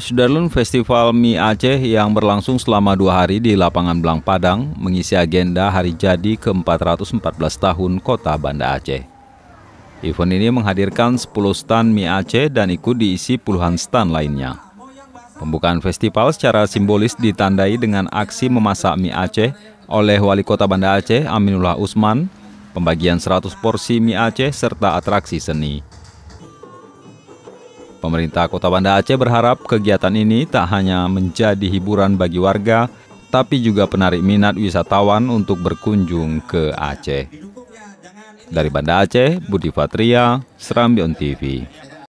Sudarlun Festival Mi Aceh yang berlangsung selama dua hari di Lapangan Belang Padang mengisi agenda hari jadi ke-414 tahun kota Banda Aceh. Event ini menghadirkan 10 stan Mi Aceh dan ikut diisi puluhan stan lainnya. Pembukaan festival secara simbolis ditandai dengan aksi memasak Mi Aceh oleh Wali Kota Banda Aceh Aminullah Usman, pembagian 100 porsi Mi Aceh serta atraksi seni. Pemerintah Kota Banda Aceh berharap kegiatan ini tak hanya menjadi hiburan bagi warga, tapi juga penarik minat wisatawan untuk berkunjung ke Aceh. Dari Banda Aceh, Budi Fatria, Serambion TV.